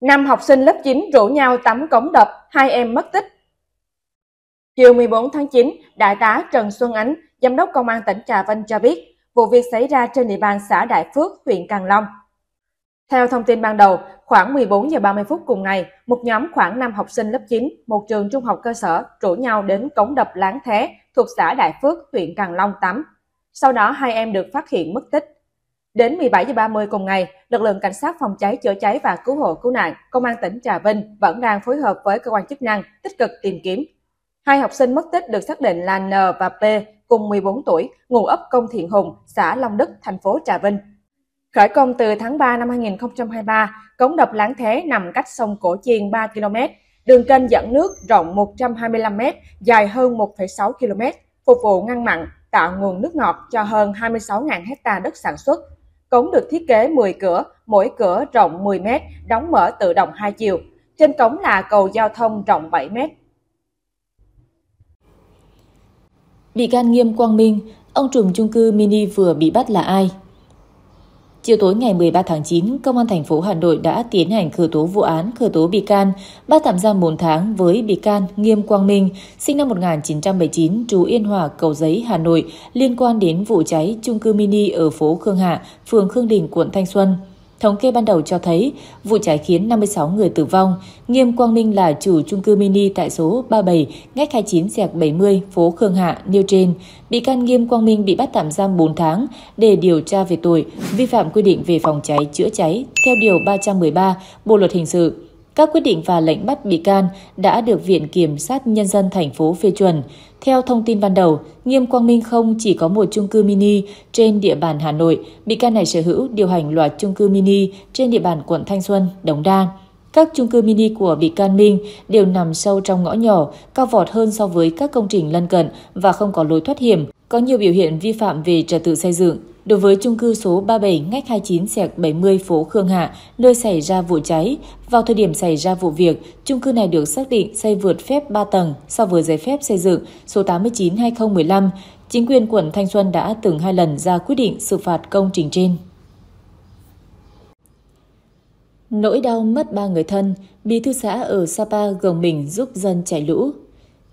Năm học sinh lớp 9 rủ nhau tắm cống đập, hai em mất tích. Chiều 14 tháng 9, Đại tá Trần Xuân Ánh, Giám đốc Công an tỉnh Trà Vinh cho biết, vụ việc xảy ra trên địa bàn xã Đại Phước, huyện Càng Long. Theo thông tin ban đầu, khoảng 14 giờ 30 phút cùng ngày, một nhóm khoảng 5 học sinh lớp 9, một trường trung học cơ sở rủ nhau đến cống đập Láng Thế thuộc xã Đại Phước, huyện Càng Long tắm. Sau đó hai em được phát hiện mất tích. Đến 17 giờ 30 cùng ngày, lực lượng cảnh sát phòng cháy chữa cháy và cứu hộ cứu nạn công an tỉnh Trà Vinh vẫn đang phối hợp với cơ quan chức năng tích cực tìm kiếm. Hai học sinh mất tích được xác định là N và P cùng 14 tuổi, ngụ ấp Công Thiện Hùng, xã Long Đức, thành phố Trà Vinh. Khởi công từ tháng 3 năm 2023, cống đập Láng Thế nằm cách sông Cổ Chiên 3 km, đường kênh dẫn nước rộng 125 m, dài hơn 1,6 km, phục vụ ngăn mặn, tạo nguồn nước ngọt cho hơn 26.000 hecta đất sản xuất, Cống được thiết kế 10 cửa, mỗi cửa rộng 10 m, đóng mở tự động hai chiều. Trên cống là cầu giao thông rộng 7 m. Bị can Nghiêm Quang Minh, ông trùm chung cư mini vừa bị bắt là ai? Chiều tối ngày 13 tháng 9, Công an thành phố Hà Nội đã tiến hành khởi tố vụ án, khởi tố bị can, bắt tạm giam 4 tháng với bị can Nghiêm Quang Minh, sinh năm 1979, trú Yên Hòa, Cầu Giấy, Hà Nội, liên quan đến vụ cháy chung cư mini ở phố Khương Hạ, phường Khương Đình, quận Thanh Xuân. Thống kê ban đầu cho thấy vụ cháy khiến 56 người tử vong. Nghiêm Quang Minh là chủ trung cư mini tại số 37, ngách 29 dẹc 70, phố Khương Hạ, nêu trên. Bị can Nghiêm Quang Minh bị bắt tạm giam 4 tháng để điều tra về tội vi phạm quy định về phòng cháy chữa cháy theo điều 313 Bộ luật hình sự. Các quyết định và lệnh bắt bị can đã được Viện Kiểm sát Nhân dân thành phố phê chuẩn. Theo thông tin ban đầu, Nghiêm Quang Minh không chỉ có một chung cư mini trên địa bàn Hà Nội, bị can này sở hữu điều hành loạt chung cư mini trên địa bàn quận Thanh Xuân, đồng Đa. Các chung cư mini của bị can Minh đều nằm sâu trong ngõ nhỏ, cao vọt hơn so với các công trình lân cận và không có lối thoát hiểm, có nhiều biểu hiện vi phạm về trật tự xây dựng. Đối với chung cư số 37 ngách 29 sẹc 70 phố Khương Hạ, nơi xảy ra vụ cháy, vào thời điểm xảy ra vụ việc, chung cư này được xác định xây vượt phép 3 tầng so với giấy phép xây dựng số 89-2015. Chính quyền quận Thanh Xuân đã từng hai lần ra quyết định xử phạt công trình trên. Nỗi đau mất ba người thân, bí thư xã ở Sapa gồng mình giúp dân chạy lũ.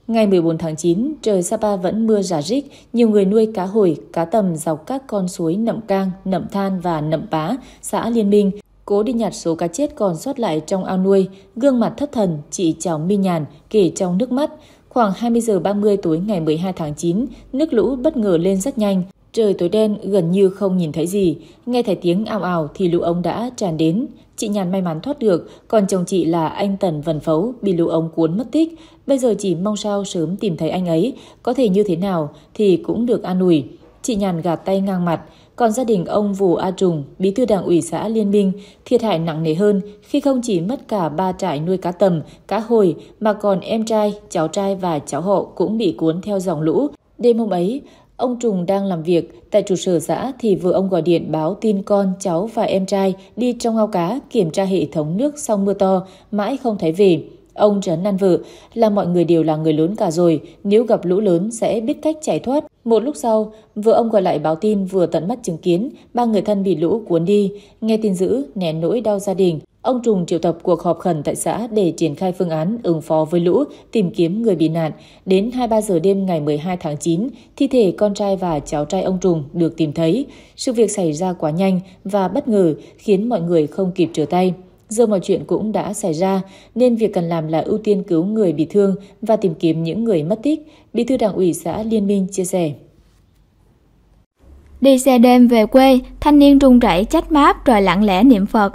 Ngày 14 tháng 9, trời Sapa vẫn mưa rả rích, nhiều người nuôi cá hồi, cá tầm dọc các con suối Nậm Cang, Nậm Than và Nậm Pá, xã Liên Minh, cố đi nhặt số cá chết còn sót lại trong ao nuôi, gương mặt thất thần, chị Trào Mi Nhàn kể trong nước mắt. Khoảng 20 giờ 30 tối ngày 12 tháng 9, nước lũ bất ngờ lên rất nhanh, trời tối đen gần như không nhìn thấy gì, nghe thấy tiếng ào ào thì lũ ống đã tràn đến. Chị Nhàn may mắn thoát được, còn chồng chị là anh Tần Vân Phấu bị lũ ống cuốn mất tích. Bây giờ chỉ mong sao sớm tìm thấy anh ấy, có thể như thế nào thì cũng được an ủi. Chị Nhàn gạt tay ngang mặt, còn gia đình ông Vù A Trùng, bí thư đảng ủy xã Liên Minh, thiệt hại nặng nề hơn khi không chỉ mất cả ba trại nuôi cá tầm, cá hồi mà còn em trai, cháu trai và cháu họ cũng bị cuốn theo dòng lũ. Đêm hôm ấy, Ông Trùng đang làm việc tại trụ sở xã thì vừa ông gọi điện báo tin con, cháu và em trai đi trong ao cá kiểm tra hệ thống nước sau mưa to, mãi không thấy về. Ông trấn năn vợ là mọi người đều là người lớn cả rồi, nếu gặp lũ lớn sẽ biết cách chạy thoát. Một lúc sau, vợ ông gọi lại báo tin vừa tận mắt chứng kiến ba người thân bị lũ cuốn đi, nghe tin dữ, nén nỗi đau gia đình. Ông Trùng triệu tập cuộc họp khẩn tại xã để triển khai phương án ứng phó với lũ, tìm kiếm người bị nạn. Đến 23 giờ đêm ngày 12 tháng 9, thi thể con trai và cháu trai ông Trùng được tìm thấy. Sự việc xảy ra quá nhanh và bất ngờ khiến mọi người không kịp trở tay. Giờ mọi chuyện cũng đã xảy ra, nên việc cần làm là ưu tiên cứu người bị thương và tìm kiếm những người mất tích, Bí thư Đảng ủy xã Liên minh chia sẻ. Đi xe đêm về quê, thanh niên rung rẩy chách máp rồi lặng lẽ niệm Phật.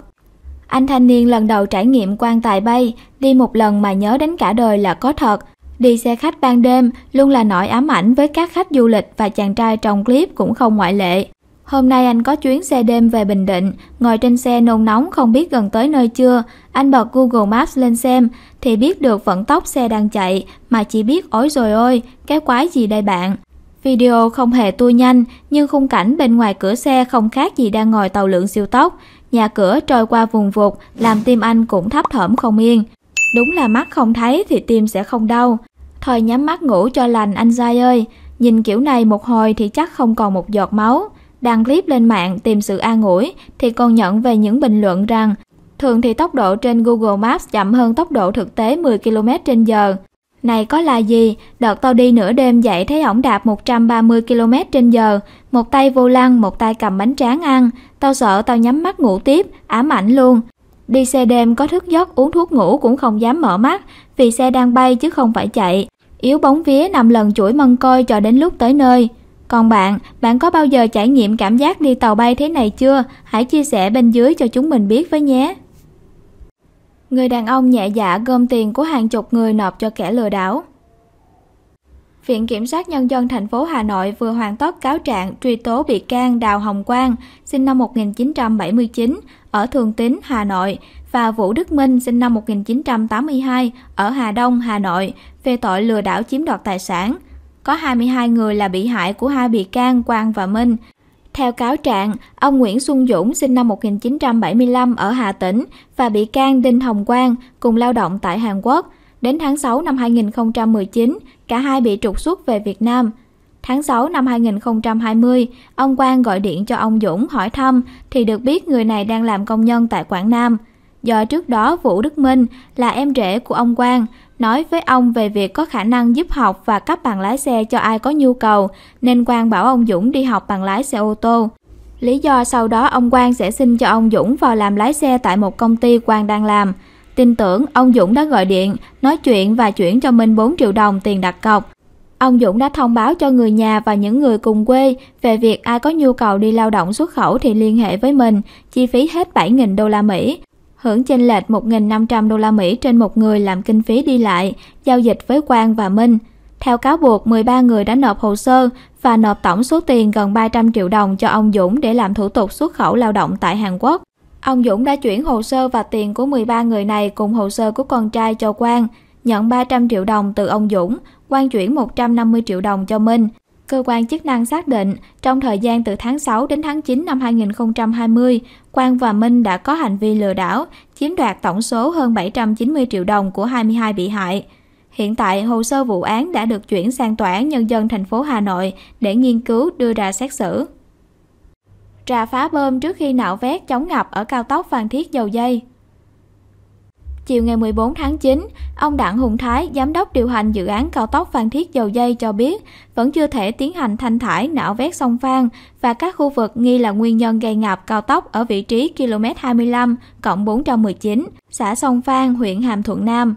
Anh thanh niên lần đầu trải nghiệm quan tài bay, đi một lần mà nhớ đến cả đời là có thật. Đi xe khách ban đêm luôn là nỗi ám ảnh với các khách du lịch và chàng trai trong clip cũng không ngoại lệ. Hôm nay anh có chuyến xe đêm về Bình Định, ngồi trên xe nôn nóng không biết gần tới nơi chưa. Anh bật Google Maps lên xem, thì biết được vận tốc xe đang chạy, mà chỉ biết ối rồi ôi, cái quái gì đây bạn. Video không hề tua nhanh, nhưng khung cảnh bên ngoài cửa xe không khác gì đang ngồi tàu lượn siêu tốc nhà cửa trôi qua vùng vụt làm tim anh cũng thấp thỏm không yên. Đúng là mắt không thấy thì tim sẽ không đau. Thôi nhắm mắt ngủ cho lành anh Giai ơi, nhìn kiểu này một hồi thì chắc không còn một giọt máu. Đăng clip lên mạng tìm sự an ủi thì còn nhận về những bình luận rằng thường thì tốc độ trên Google Maps chậm hơn tốc độ thực tế 10 km trên giờ. Này có là gì, đợt tao đi nửa đêm dậy thấy ổng đạp 130 km trên giờ, một tay vô lăng, một tay cầm bánh tráng ăn, tao sợ tao nhắm mắt ngủ tiếp, ám ảnh luôn. Đi xe đêm có thức giấc uống thuốc ngủ cũng không dám mở mắt, vì xe đang bay chứ không phải chạy. Yếu bóng vía nằm lần chuỗi mân coi cho đến lúc tới nơi. Còn bạn, bạn có bao giờ trải nghiệm cảm giác đi tàu bay thế này chưa? Hãy chia sẻ bên dưới cho chúng mình biết với nhé. Người đàn ông nhẹ dạ gom tiền của hàng chục người nộp cho kẻ lừa đảo. Viện Kiểm sát Nhân dân thành phố Hà Nội vừa hoàn tất cáo trạng truy tố bị can Đào Hồng Quang, sinh năm 1979, ở Thường Tín, Hà Nội, và Vũ Đức Minh, sinh năm 1982, ở Hà Đông, Hà Nội, về tội lừa đảo chiếm đoạt tài sản. Có 22 người là bị hại của hai bị can Quang và Minh. Theo cáo trạng, ông Nguyễn Xuân Dũng sinh năm 1975 ở Hà Tĩnh và bị can Đinh Hồng Quang cùng lao động tại Hàn Quốc. Đến tháng 6 năm 2019, cả hai bị trục xuất về Việt Nam. Tháng 6 năm 2020, ông Quang gọi điện cho ông Dũng hỏi thăm thì được biết người này đang làm công nhân tại Quảng Nam – do trước đó Vũ Đức Minh là em rể của ông Quang nói với ông về việc có khả năng giúp học và cấp bằng lái xe cho ai có nhu cầu, nên Quang bảo ông Dũng đi học bằng lái xe ô tô. Lý do sau đó ông Quang sẽ xin cho ông Dũng vào làm lái xe tại một công ty Quang đang làm. Tin tưởng, ông Dũng đã gọi điện, nói chuyện và chuyển cho Minh 4 triệu đồng tiền đặt cọc. Ông Dũng đã thông báo cho người nhà và những người cùng quê về việc ai có nhu cầu đi lao động xuất khẩu thì liên hệ với mình, chi phí hết 7.000 đô la Mỹ hưởng chênh lệch 1.500 đô la Mỹ trên một người làm kinh phí đi lại, giao dịch với Quang và Minh. Theo cáo buộc, 13 người đã nộp hồ sơ và nộp tổng số tiền gần 300 triệu đồng cho ông Dũng để làm thủ tục xuất khẩu lao động tại Hàn Quốc. Ông Dũng đã chuyển hồ sơ và tiền của 13 người này cùng hồ sơ của con trai cho Quang, nhận 300 triệu đồng từ ông Dũng, Quang chuyển 150 triệu đồng cho Minh. Cơ quan chức năng xác định, trong thời gian từ tháng 6 đến tháng 9 năm 2020, Quang và Minh đã có hành vi lừa đảo, chiếm đoạt tổng số hơn 790 triệu đồng của 22 bị hại. Hiện tại, hồ sơ vụ án đã được chuyển sang Tòa án Nhân dân thành phố Hà Nội để nghiên cứu đưa ra xét xử. Trà phá bơm trước khi nạo vét chống ngập ở cao tốc Phan Thiết Dầu Dây chiều ngày 14 tháng 9, ông Đặng Hùng Thái, giám đốc điều hành dự án cao tốc Phan Thiết Dầu Dây cho biết, vẫn chưa thể tiến hành thanh thải nạo vét sông Phan và các khu vực nghi là nguyên nhân gây ngập cao tốc ở vị trí km 25 cộng 419, xã Sông Phan, huyện Hàm Thuận Nam.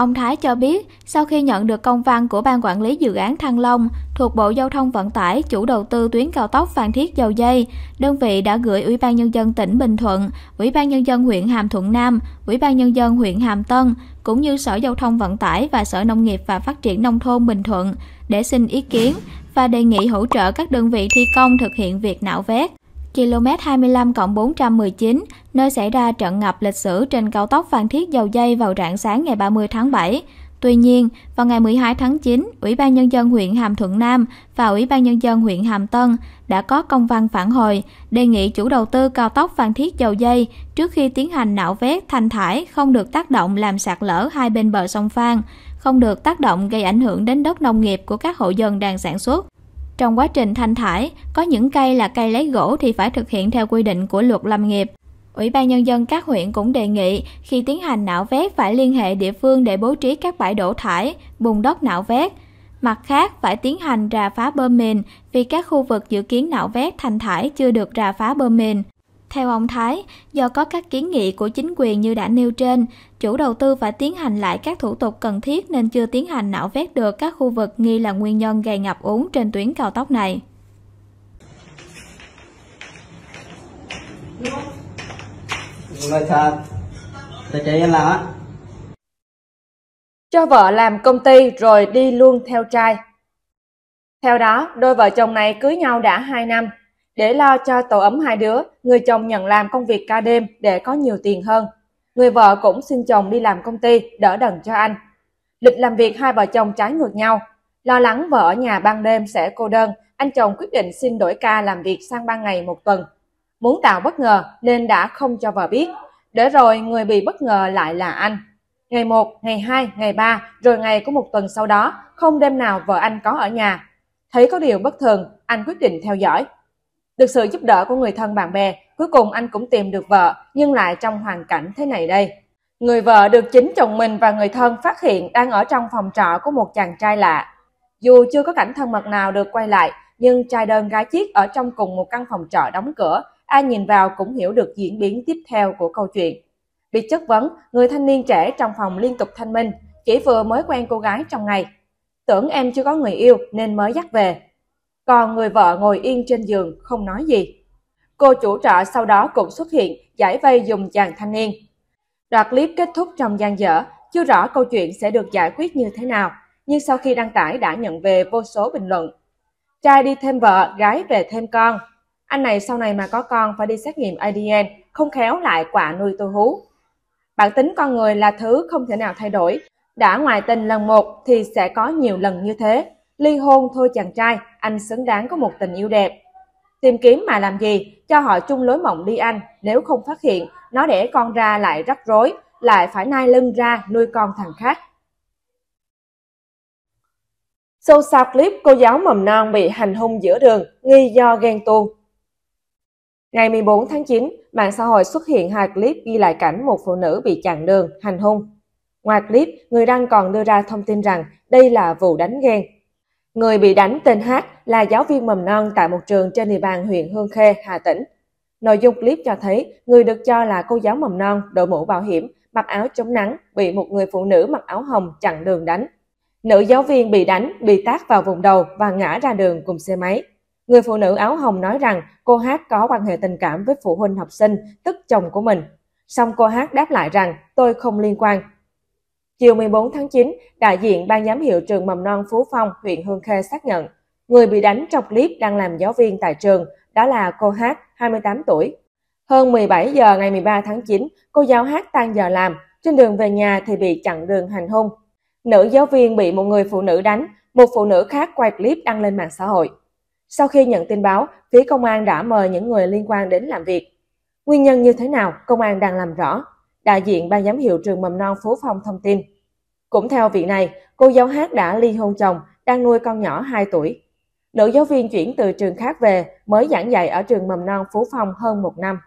Ông Thái cho biết, sau khi nhận được công văn của Ban Quản lý Dự án Thăng Long thuộc Bộ Giao thông Vận tải chủ đầu tư tuyến cao tốc Phan Thiết Dầu Dây, đơn vị đã gửi Ủy ban Nhân dân tỉnh Bình Thuận, Ủy ban Nhân dân huyện Hàm Thuận Nam, Ủy ban Nhân dân huyện Hàm Tân, cũng như Sở Giao thông Vận tải và Sở Nông nghiệp và Phát triển Nông thôn Bình Thuận để xin ý kiến và đề nghị hỗ trợ các đơn vị thi công thực hiện việc nạo vét, km 25 cộng 419, nơi xảy ra trận ngập lịch sử trên cao tốc Phan Thiết Dầu Dây vào rạng sáng ngày 30 tháng 7. Tuy nhiên, vào ngày 12 tháng 9, Ủy ban Nhân dân huyện Hàm Thuận Nam và Ủy ban Nhân dân huyện Hàm Tân đã có công văn phản hồi đề nghị chủ đầu tư cao tốc Phan Thiết Dầu Dây trước khi tiến hành nạo vét thanh thải không được tác động làm sạt lở hai bên bờ sông Phan, không được tác động gây ảnh hưởng đến đất nông nghiệp của các hộ dân đang sản xuất. Trong quá trình thanh thải, có những cây là cây lấy gỗ thì phải thực hiện theo quy định của luật lâm nghiệp. Ủy ban Nhân dân các huyện cũng đề nghị khi tiến hành nạo vét phải liên hệ địa phương để bố trí các bãi đổ thải, bùn đất nạo vét. Mặt khác, phải tiến hành rà phá bơm mìn vì các khu vực dự kiến nạo vét thanh thải chưa được rà phá bơm mìn. Theo ông Thái, do có các kiến nghị của chính quyền như đã nêu trên, chủ đầu tư phải tiến hành lại các thủ tục cần thiết nên chưa tiến hành nạo vét được các khu vực nghi là nguyên nhân gây ngập úng trên tuyến cao tốc này. Cho vợ làm công ty rồi đi luôn theo trai. Theo đó, đôi vợ chồng này cưới nhau đã 2 năm, để lo cho tổ ấm hai đứa, người chồng nhận làm công việc ca đêm để có nhiều tiền hơn. Người vợ cũng xin chồng đi làm công ty, đỡ đần cho anh. Lịch làm việc hai vợ chồng trái ngược nhau. Lo lắng vợ ở nhà ban đêm sẽ cô đơn, anh chồng quyết định xin đổi ca làm việc sang ban ngày một tuần. Muốn tạo bất ngờ nên đã không cho vợ biết. Để rồi người bị bất ngờ lại là anh. Ngày 1, ngày 2, ngày 3, rồi ngày của một tuần sau đó, không đêm nào vợ anh có ở nhà. Thấy có điều bất thường, anh quyết định theo dõi. Được sự giúp đỡ của người thân bạn bè, cuối cùng anh cũng tìm được vợ, nhưng lại trong hoàn cảnh thế này đây. Người vợ được chính chồng mình và người thân phát hiện đang ở trong phòng trọ của một chàng trai lạ. Dù chưa có cảnh thân mật nào được quay lại, nhưng trai đơn gái chiếc ở trong cùng một căn phòng trọ đóng cửa, ai nhìn vào cũng hiểu được diễn biến tiếp theo của câu chuyện. Bị chất vấn, người thanh niên trẻ trong phòng liên tục thanh minh, chỉ vừa mới quen cô gái trong ngày. Tưởng em chưa có người yêu nên mới dắt về, còn người vợ ngồi yên trên giường không nói gì. Cô chủ trọ sau đó cũng xuất hiện giải vây dùng chàng thanh niên. Đoạn clip kết thúc trong gian dở, chưa rõ câu chuyện sẽ được giải quyết như thế nào, nhưng sau khi đăng tải đã nhận về vô số bình luận. Trai đi thêm vợ, gái về thêm con. Anh này sau này mà có con phải đi xét nghiệm ADN, không khéo lại quả nuôi tôi hú. Bản tính con người là thứ không thể nào thay đổi, đã ngoài tình lần một thì sẽ có nhiều lần như thế ly hôn thôi chàng trai, anh xứng đáng có một tình yêu đẹp. Tìm kiếm mà làm gì, cho họ chung lối mộng đi anh, nếu không phát hiện, nó để con ra lại rắc rối, lại phải nai lưng ra nuôi con thằng khác. Sâu xa clip cô giáo mầm non bị hành hung giữa đường, nghi do ghen tuông. Ngày 14 tháng 9, mạng xã hội xuất hiện hai clip ghi lại cảnh một phụ nữ bị chặn đường, hành hung. Ngoài clip, người đăng còn đưa ra thông tin rằng đây là vụ đánh ghen, Người bị đánh tên Hát là giáo viên mầm non tại một trường trên địa bàn huyện Hương Khê, Hà Tĩnh. Nội dung clip cho thấy người được cho là cô giáo mầm non đội mũ bảo hiểm, mặc áo chống nắng bị một người phụ nữ mặc áo hồng chặn đường đánh. Nữ giáo viên bị đánh, bị tác vào vùng đầu và ngã ra đường cùng xe máy. Người phụ nữ áo hồng nói rằng cô Hát có quan hệ tình cảm với phụ huynh học sinh, tức chồng của mình. Song cô Hát đáp lại rằng tôi không liên quan, Chiều 14 tháng 9, đại diện ban giám hiệu trường mầm non Phú Phong, huyện Hương Khê xác nhận, người bị đánh trong clip đang làm giáo viên tại trường, đó là cô Hát, 28 tuổi. Hơn 17 giờ ngày 13 tháng 9, cô giáo Hát tan giờ làm, trên đường về nhà thì bị chặn đường hành hung. Nữ giáo viên bị một người phụ nữ đánh, một phụ nữ khác quay clip đăng lên mạng xã hội. Sau khi nhận tin báo, phía công an đã mời những người liên quan đến làm việc. Nguyên nhân như thế nào, công an đang làm rõ. Đại diện ban giám hiệu trường mầm non Phú Phong thông tin. Cũng theo vị này, cô giáo hát đã ly hôn chồng, đang nuôi con nhỏ 2 tuổi. Nữ giáo viên chuyển từ trường khác về, mới giảng dạy ở trường mầm non Phú Phong hơn một năm.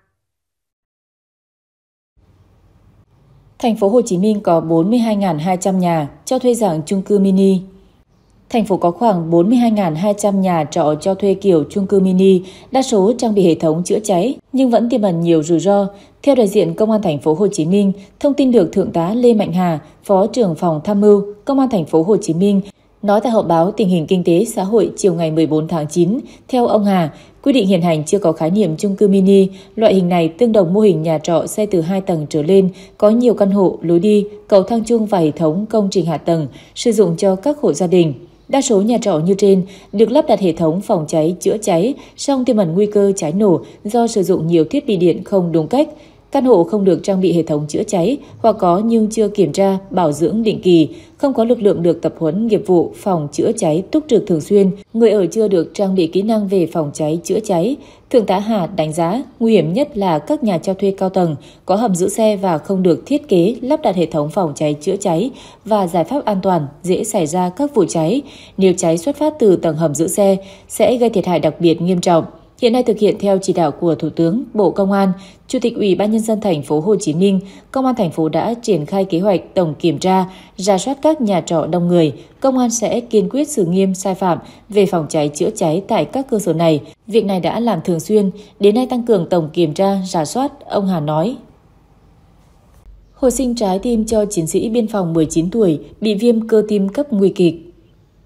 Thành phố Hồ Chí Minh có 42.200 nhà cho thuê dạng chung cư mini Thành phố có khoảng 42.200 nhà trọ cho thuê kiểu chung cư mini, đa số trang bị hệ thống chữa cháy nhưng vẫn tiềm ẩn nhiều rủi ro. Theo đại diện Công an thành phố Hồ Chí Minh, thông tin được Thượng tá Lê Mạnh Hà, Phó trưởng phòng tham mưu Công an thành phố Hồ Chí Minh Nói tại họp báo tình hình kinh tế xã hội chiều ngày 14 tháng 9, theo ông Hà, quy định hiện hành chưa có khái niệm chung cư mini, loại hình này tương đồng mô hình nhà trọ xây từ 2 tầng trở lên, có nhiều căn hộ, lối đi, cầu thang chung và hệ thống công trình hạ tầng, sử dụng cho các hộ gia đình. Đa số nhà trọ như trên được lắp đặt hệ thống phòng cháy, chữa cháy, song tiềm ẩn nguy cơ cháy nổ do sử dụng nhiều thiết bị điện không đúng cách, Căn hộ không được trang bị hệ thống chữa cháy hoặc có nhưng chưa kiểm tra, bảo dưỡng định kỳ, không có lực lượng được tập huấn nghiệp vụ phòng chữa cháy túc trực thường xuyên, người ở chưa được trang bị kỹ năng về phòng cháy chữa cháy. Thượng tá Hà đánh giá nguy hiểm nhất là các nhà cho thuê cao tầng có hầm giữ xe và không được thiết kế lắp đặt hệ thống phòng cháy chữa cháy và giải pháp an toàn dễ xảy ra các vụ cháy. Nếu cháy xuất phát từ tầng hầm giữ xe sẽ gây thiệt hại đặc biệt nghiêm trọng hiện nay thực hiện theo chỉ đạo của Thủ tướng, Bộ Công an, Chủ tịch Ủy ban nhân dân thành phố Hồ Chí Minh, Công an thành phố đã triển khai kế hoạch tổng kiểm tra, ra soát các nhà trọ đông người. Công an sẽ kiên quyết xử nghiêm sai phạm về phòng cháy chữa cháy tại các cơ sở này. Việc này đã làm thường xuyên, đến nay tăng cường tổng kiểm tra, ra soát, ông Hà nói. Hồi sinh trái tim cho chiến sĩ biên phòng 19 tuổi bị viêm cơ tim cấp nguy kịch.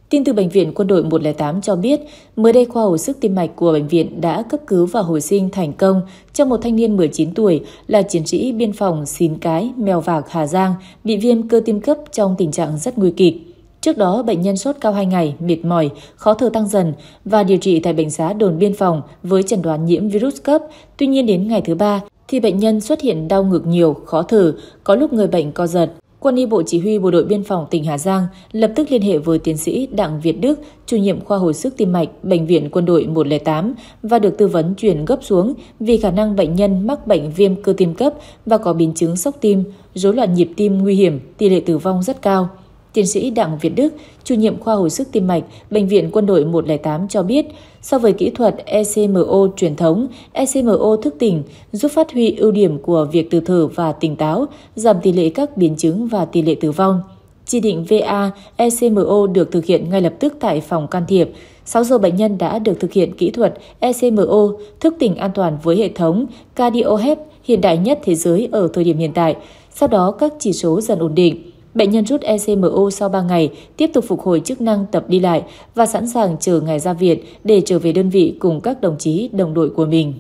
Tin từ Bệnh viện Quân đội 108 cho biết, mới đây khoa hồi sức tim mạch của bệnh viện đã cấp cứu và hồi sinh thành công cho một thanh niên 19 tuổi là chiến sĩ biên phòng Xín Cái, Mèo Vạc, Hà Giang, bị viêm cơ tim cấp trong tình trạng rất nguy kịch. Trước đó, bệnh nhân sốt cao 2 ngày, mệt mỏi, khó thở tăng dần và điều trị tại bệnh xá đồn biên phòng với chẩn đoán nhiễm virus cấp. Tuy nhiên đến ngày thứ ba thì bệnh nhân xuất hiện đau ngực nhiều, khó thở, có lúc người bệnh co giật. Quân y Bộ Chỉ huy Bộ đội Biên phòng tỉnh Hà Giang lập tức liên hệ với tiến sĩ Đặng Việt Đức, chủ nhiệm khoa hồi sức tim mạch Bệnh viện Quân đội 108 và được tư vấn chuyển gấp xuống vì khả năng bệnh nhân mắc bệnh viêm cơ tim cấp và có biến chứng sốc tim, rối loạn nhịp tim nguy hiểm, tỷ lệ tử vong rất cao. Tiến sĩ Đặng Việt Đức, chủ nhiệm khoa hồi sức tim mạch, Bệnh viện Quân đội 108 cho biết, so với kỹ thuật ECMO truyền thống, ECMO thức tỉnh giúp phát huy ưu điểm của việc từ thở và tỉnh táo, giảm tỷ lệ các biến chứng và tỷ lệ tử vong. Chỉ định VA ECMO được thực hiện ngay lập tức tại phòng can thiệp. 6 giờ bệnh nhân đã được thực hiện kỹ thuật ECMO thức tỉnh an toàn với hệ thống CardioHep hiện đại nhất thế giới ở thời điểm hiện tại. Sau đó các chỉ số dần ổn định. Bệnh nhân rút ECMO sau 3 ngày, tiếp tục phục hồi chức năng tập đi lại và sẵn sàng chờ ngày ra viện để trở về đơn vị cùng các đồng chí, đồng đội của mình.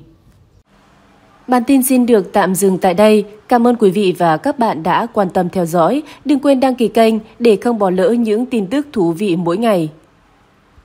Bản tin xin được tạm dừng tại đây. Cảm ơn quý vị và các bạn đã quan tâm theo dõi. Đừng quên đăng ký kênh để không bỏ lỡ những tin tức thú vị mỗi ngày.